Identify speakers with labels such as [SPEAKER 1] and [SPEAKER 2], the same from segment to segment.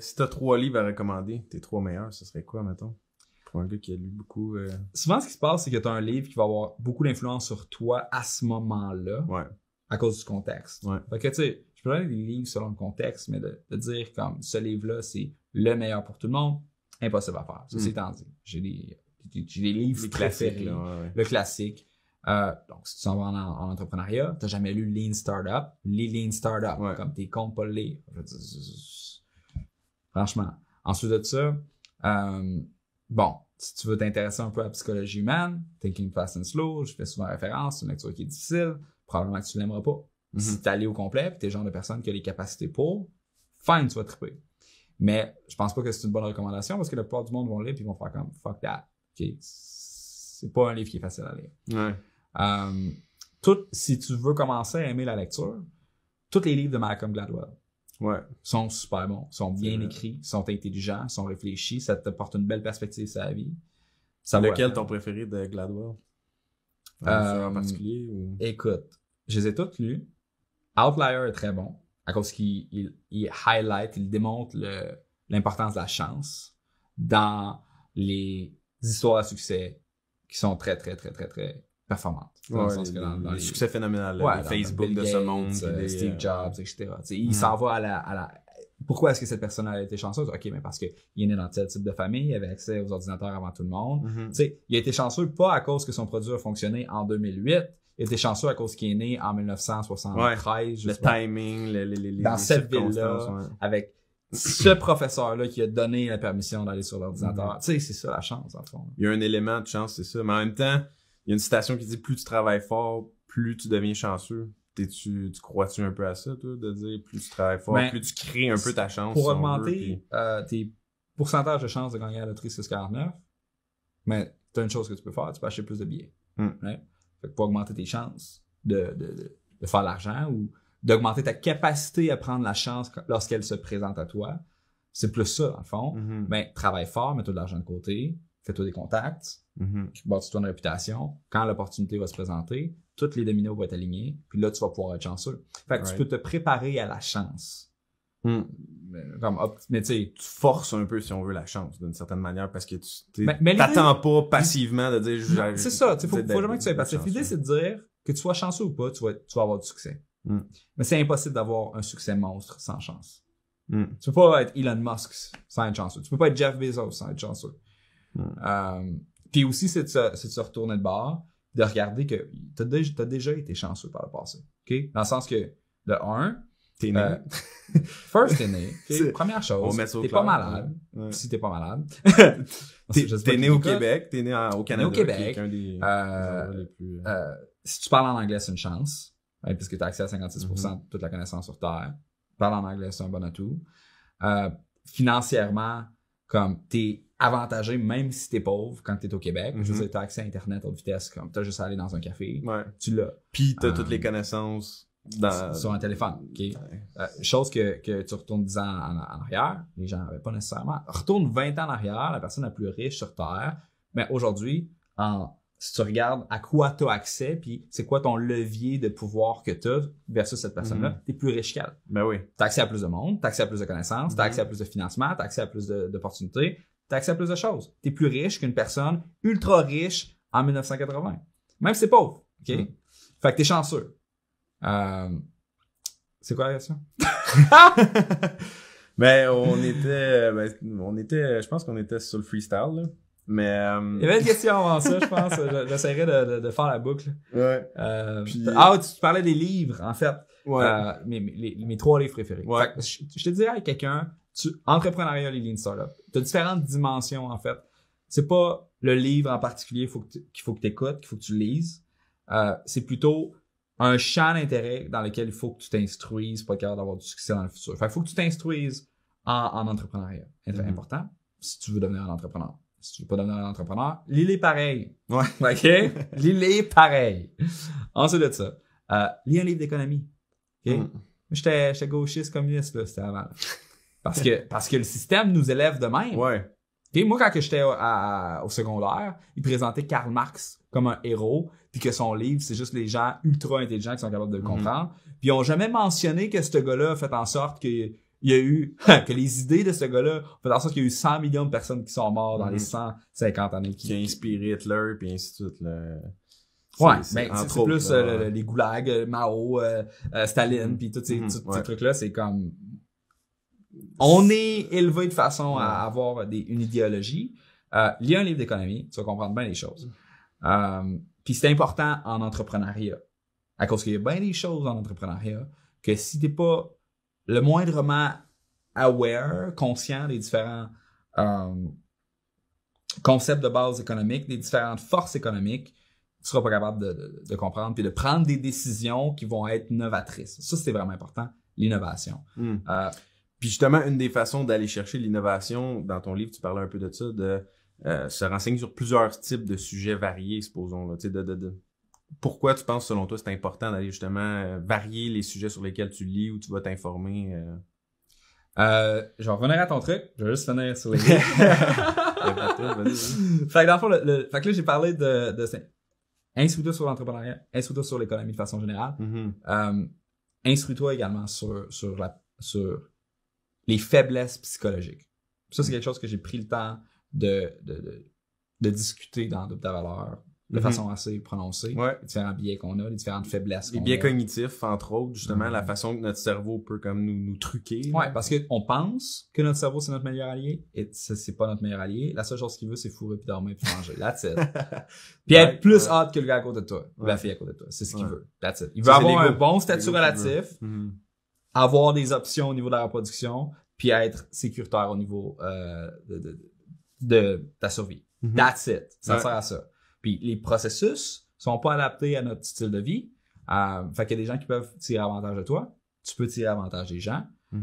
[SPEAKER 1] Si t'as trois livres à recommander, tes trois meilleurs, ce serait quoi, mettons? Pour un gars qui a lu beaucoup. Euh, Souvent, ce qui se passe, c'est que t'as un livre qui va avoir beaucoup d'influence sur toi
[SPEAKER 2] à ce moment-là. À cause du contexte. Fait que, tu sais, je peux des livres selon le contexte, mais de, dire comme ce livre-là, c'est le meilleur pour tout le monde, impossible à faire. Ça, c'est mm. tendu. dit. J'ai des, livres classiques. Le classique. Euh, donc, si tu s'en vas en, entrepreneuriat, t'as jamais lu Lean Startup, lis Lean Startup. Comme tes comptes pas Franchement. Ensuite de ça, euh, bon, si tu veux t'intéresser un peu à la psychologie humaine, Thinking Fast and Slow, je fais souvent référence, c'est une lecture qui est difficile, probablement que tu l'aimeras pas. Mm-hmm. Si tu allé au complet, puis tu es le genre de personne qui a les capacités pour, fine, tu vas triper. Mais je pense pas que c'est une bonne recommandation parce que la plupart du monde vont lire puis vont faire comme fuck that. Ce C'est pas un livre qui est facile à lire. Euh, tout, si tu veux commencer à aimer la lecture, tous les livres de Malcolm Gladwell, Ouais. Sont super bons, sont bien écrits, sont intelligents, sont réfléchis, ça porte une belle perspective sur la vie. Ça Lequel ton préféré de Gladwell? Euh, en particulier ou... Écoute, je les ai toutes lues. Outlier est très bon à cause qu'il il, highlight, il démontre l'importance de la chance dans les histoires à succès qui sont très, très, très, très, très performante. succès phénoménal, ouais, Facebook de ce monde, euh, Steve Jobs, etc. Il mm. s'en va à la, pourquoi est-ce que cette personne a été chanceuse? OK, mais parce qu'il est né dans tel type de famille, il avait accès aux ordinateurs avant tout le monde. Mm-hmm. Il a été chanceux pas à cause que son produit a fonctionné en 2008, il a été chanceux à cause qu'il est né en 1973. le timing, les, les, Dans cette ville-là, avec ce professeur-là qui a donné la permission d'aller sur l'ordinateur. Mm-hmm. Tu sais, c'est ça la chance, en fond.
[SPEAKER 1] Il y a un élément de chance, c'est ça. Mais en même temps, il y a une citation qui dit Plus tu travailles fort, plus tu deviens chanceux. tu, tu crois-tu un peu à ça, toi, de dire plus tu travailles fort, ben, plus tu crées un peu ta chance? Pour augmenter euh, tes
[SPEAKER 2] pourcentages de chances de gagner à la loterie 49. mais tu as une chose que tu peux faire, tu peux acheter plus de billets. Hmm. pour augmenter tes chances de, de, de, faire l'argent ou d'augmenter ta capacité à prendre la chance lorsqu'elle se présente à toi, c'est plus ça, dans le fond. Mais mm-hmm. ben, travaille fort, mets toi de l'argent de côté, fais-toi des contacts, mm-hmm. bâtis-toi une réputation. Quand l'opportunité va se présenter, toutes les
[SPEAKER 1] dominos vont être alignés, puis là, tu vas pouvoir être chanceux. Fait que tu peux te préparer à la chance. Mm. mais tu forces un peu, si on veut, la chance, d'une certaine manière, parce que tu t'attends pas passivement de dire... C'est
[SPEAKER 2] ça, il faut, faut, jamais que tu sois passif. L'idée, c'est de dire que tu sois chanceux ou pas, tu vas, avoir du succès. Mm. Mais c'est impossible d'avoir un succès monstre sans chance. Tu mm. Tu peux pas être Elon Musk sans être chanceux. Tu peux pas être Jeff Bezos sans être chanceux. Euh, puis aussi, c'est de, se, de, retourner de bord, de regarder que tu as, déjà, été chanceux par le passé. ok Dans le sens que, de un, T'es né. Euh, first, t'es né. Première chose, t'es pas malade. Si t'es pas malade. t'es, né au Québec, t'es né au Canada. au Québec. des, euh, si tu parles en anglais, c'est une chance, puisque tu as accès à 56% de mm-hmm. toute la connaissance sur Terre. parler en anglais, c'est un bon atout. financièrement, comme t'es avantagé, même si t'es pauvre, quand t'es au Québec. tu as accès à Internet haute vitesse, comme t'as juste à aller dans un café. Ouais. Tu l'as. Puis t'as euh, toutes les connaissances dans... sur un téléphone. ok euh, chose que, que, tu retournes 10 ans en, arrière, les gens n'avaient pas nécessairement. Retourne 20 ans en arrière, la personne la plus riche sur Terre. Mais aujourd'hui, en si tu regardes à quoi tu as accès, puis c'est quoi ton levier de pouvoir que tu as versus cette personne-là, mhm. t'es plus riche qu'elle. Ben oui. Tu accès à plus de monde, tu accès à plus de connaissances, t'as mhm. accès à plus de financement, tu as accès à plus d'opportunités, tu accès à plus de choses. Tu es plus riche qu'une personne ultra riche en 1980. Même si t'es pauvre. OK? Mm-hmm. Fait
[SPEAKER 1] que t'es chanceux. Euh... c'est quoi la question? Mais ben, on était, ben, on était, je pense qu'on était sur le freestyle, là. Mais, euh, Il y avait une
[SPEAKER 2] question avant ça, je pense. J'essaierai de, de, faire la boucle.
[SPEAKER 1] Ouais. Euh, Puis... Ah,
[SPEAKER 2] tu parlais des livres, en fait. Ouais. Euh, mes, mes, trois livres préférés. Ouais. je, je, te dirais à quelqu'un, entrepreneuriat, les lean Startup. Tu as différentes dimensions, en fait. C'est pas le livre en particulier qu'il faut que tu écoutes, qu'il faut que tu lises. Euh, c'est plutôt un champ d'intérêt dans lequel il faut que tu t'instruises pour avoir du succès dans le futur. il faut que tu t'instruises en, en, entrepreneuriat. Mm-hmm. important si tu veux devenir un entrepreneur. Si tu veux pas devenir un entrepreneur, lis est pareil. Ouais. OK? lis-les pareil. Ensuite de ça, euh, lis un livre d'économie. OK? Mm. J'étais gauchiste communiste, là, c'était avant. Parce que, parce que le système nous élève de même. Ouais. Et moi, quand j'étais au secondaire, ils présentaient Karl Marx comme un héros, puis que son livre, c'est juste les gens ultra intelligents qui sont capables de le mhm. comprendre. Puis ils ont jamais mentionné que ce gars-là a fait en sorte que y a eu que les idées de ce gars-là ont fait en sorte qu'il y a eu 100 millions de personnes qui sont mortes dans les
[SPEAKER 1] 150 mhm. années qui, qui a inspiré Hitler puis ainsi de suite le... Ouais, mais ben, c'est plus euh,
[SPEAKER 2] les goulags, euh, Mao, euh, Staline, mhm. puis tous ces trucs-là, c'est comme on est élevé de façon à avoir une idéologie. Euh, lis un livre d'économie, tu vas comprendre bien les choses. Euh, puis c'est important en entrepreneuriat, à cause qu'il y a bien des choses en entrepreneuriat que si tu n'es pas le moindrement aware, conscient des différents euh, concepts de base économique, des différentes forces économiques, tu seras pas capable de, comprendre et de prendre des décisions qui vont être novatrices. Ça, c'est vraiment important,
[SPEAKER 1] l'innovation. Hmm. Euh, puis justement, une des façons d'aller chercher l'innovation, dans ton livre, tu parlais un peu de ça, de euh, se renseigner sur plusieurs types de sujets variés, supposons. Là, de, de, de, Pourquoi tu penses, selon toi, c'est important d'aller justement euh, varier les sujets sur lesquels tu lis ou tu vas t'informer? Euh? euh... je vais revenir à ton truc. Je vais juste finir sur les fait que
[SPEAKER 2] dans le fait que là, j'ai parlé de, de Instruis-toi sur l'entrepreneuriat, instruis-toi sur l'économie de façon générale. Mm mm-hmm. toi également sur, sur, la, sur les faiblesses psychologiques. Ça, c'est quelque chose que j'ai pris le temps de, de, de, de discuter dans Double ta valeur de mhm. façon assez prononcée. Ouais. Les différents biais qu'on a, les différentes faiblesses. Les biais cognitifs, entre autres, justement, la mhm. façon que notre cerveau peut comme nous, nous truquer. Oui, parce qu'on pense que notre cerveau, c'est notre meilleur allié, et c'est pas notre meilleur allié. La seule chose qu'il veut, c'est fourrer, puis dormir, puis manger. That's it. puis être plus ouais. que le gars à côté de toi, ou la fille à côté de toi. C'est ce qu'il veut. That's it. Il veut avoir un bon statut relatif, mhm avoir des options au niveau de la reproduction, puis être sécuritaire au niveau euh, de, de, de, ta survie. Mhm. That's it. Ça sert à ça. Puis les processus sont pas adaptés à notre style de vie. Euh, fait qu'il y a des gens qui peuvent tirer avantage de toi. Tu peux tirer avantage des gens. Ils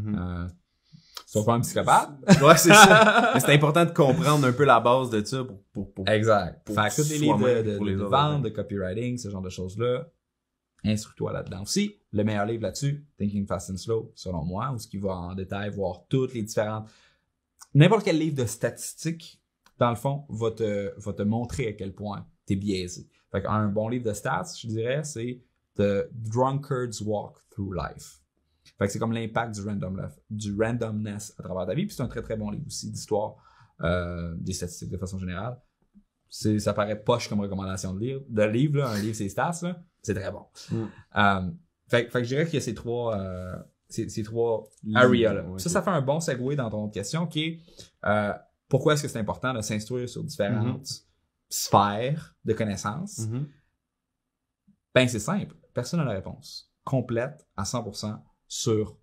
[SPEAKER 2] sont quand pas un c'est important de comprendre un peu la base de ça pour, pour, Exact. fait que tous les livres de vente, de copywriting, ce genre de choses-là, Instruis-toi là-dedans aussi. Le meilleur livre là-dessus, Thinking Fast and Slow, selon moi, où ce qui va en détail voir toutes les différentes. N'importe quel livre de statistiques, dans le fond, va te, va te montrer à quel point tu es biaisé. Fait un bon livre de stats, je dirais, c'est The Drunkard's Walk Through Life. Fait c'est comme l'impact du, randomness à travers ta vie. Puis c'est un très très bon livre aussi d'histoire, euh, des statistiques de façon générale c'est ça paraît poche comme recommandation de livre de livre là, un livre c'est stas, c'est très bon mm. euh, fait, que je dirais que ces trois euh, ces, trois areas ça ça fait un bon segway dans ton autre question qui est euh, pourquoi est-ce que c'est important de s'instruire sur différentes mm-hmm. sphères de connaissances mm-hmm. ben c'est simple personne n'a la réponse complète à 100% sur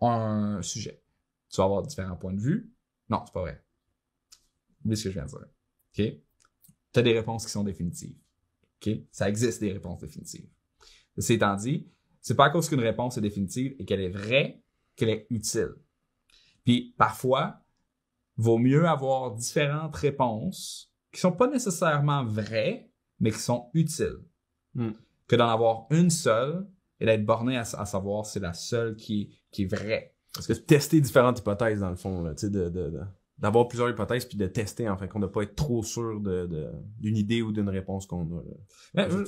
[SPEAKER 2] un sujet tu vas avoir différents points de vue non c'est pas vrai mais ce que je viens de dire OK? tu as des réponses qui sont définitives. OK? Ça existe des réponses définitives. cest étant dit, c'est pas à cause qu'une réponse est définitive et qu'elle est vraie qu'elle est utile. Puis parfois, vaut mieux avoir différentes réponses qui sont pas nécessairement vraies, mais qui sont utiles, hmm. que d'en avoir
[SPEAKER 1] une seule et d'être borné à, savoir si c'est la seule qui, est vraie. Parce que tester différentes hypothèses, dans le fond, là, tu sais, de, d'avoir plusieurs hypothèses puis de tester en fait qu'on ne pas être trop sûr d'une de, d'une idée ou d'une réponse qu'on a.
[SPEAKER 2] Euh, euh,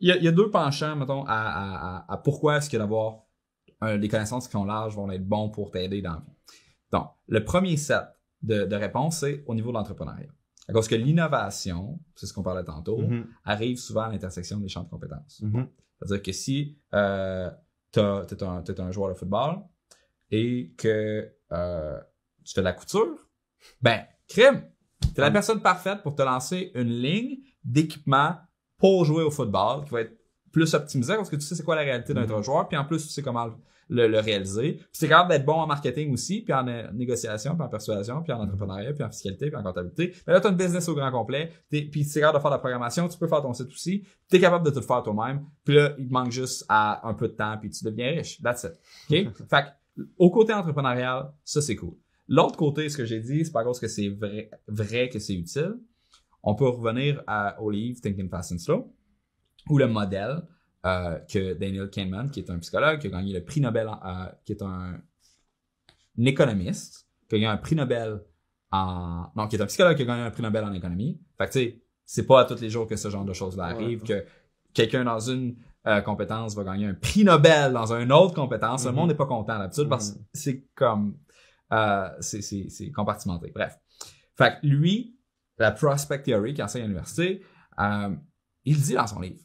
[SPEAKER 2] il, y a deux penchants mettons à, pourquoi est-ce que d'avoir euh, des connaissances qui sont larges vont être bons pour t'aider dans la vie. Donc le premier set de, de réponses c'est au niveau de l'entrepreneuriat. parce que l'innovation, c'est ce qu'on parlait tantôt, mm-hmm. arrive souvent à l'intersection des champs de compétences. Mm-hmm. C'est-à-dire que si tu es, un joueur de football et que tu fais de la couture, ben, crime, t'es la ah. personne parfaite pour te lancer une ligne d'équipement pour jouer au football qui va être plus optimisée parce que tu sais c'est quoi la réalité d'un mm-hmm. joueur, puis en plus tu sais comment le, réaliser. Puis c'est capable d'être bon en marketing aussi, puis en euh, négociation, puis en persuasion, puis en mm-hmm. entrepreneuriat, puis en fiscalité, puis en comptabilité. Mais là, tu as une business au grand complet, puis tu es capable de faire de la programmation, tu peux faire ton site aussi, tu es capable de tout faire toi-même, puis là, il te manque juste un peu de temps, puis tu deviens riche. That's it. OK? fait au côté entrepreneurial, ça c'est cool. L'autre côté, ce que j'ai dit, c'est pas parce que c'est vrai, que c'est utile. On peut revenir à, Olive, Thinking Fast and Slow, ou le modèle euh, que Daniel Kahneman, qui est un psychologue, qui a gagné le prix Nobel, euh, qui est un, économiste, qui a gagné un prix Nobel en... Non, qui est un psychologue qui a gagné un prix Nobel en économie. Fait que tu sais, c'est pas à tous les jours que ce genre de choses-là arrive, que quelqu'un dans une euh, compétence va gagner un prix Nobel dans une autre compétence. Le mm-hmm. monde n'est pas content d'habitude parce mm-hmm. que c'est comme euh, c'est compartimenté. Bref. Fait que lui, la prospect theory qui enseigne à l'université, euh, il dit dans son livre,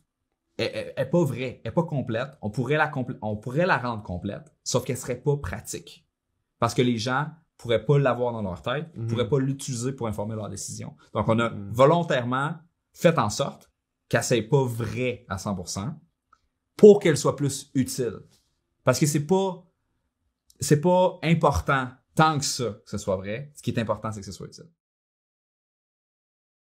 [SPEAKER 2] elle n'est pas vraie, elle n'est pas complète. On pourrait, la on pourrait la rendre complète, sauf qu'elle serait pas pratique. Parce que les gens pourraient pas l'avoir dans leur tête, ne mhm. pourraient pas l'utiliser pour informer leurs décisions. Donc, on a mhm. volontairement fait en sorte qu'elle soit pas vraie à 100% pour qu'elle soit plus utile. Parce que c'est pas, c'est pas important tant que ça, que ce soit vrai. Ce qui est important, c'est que ce soit utile.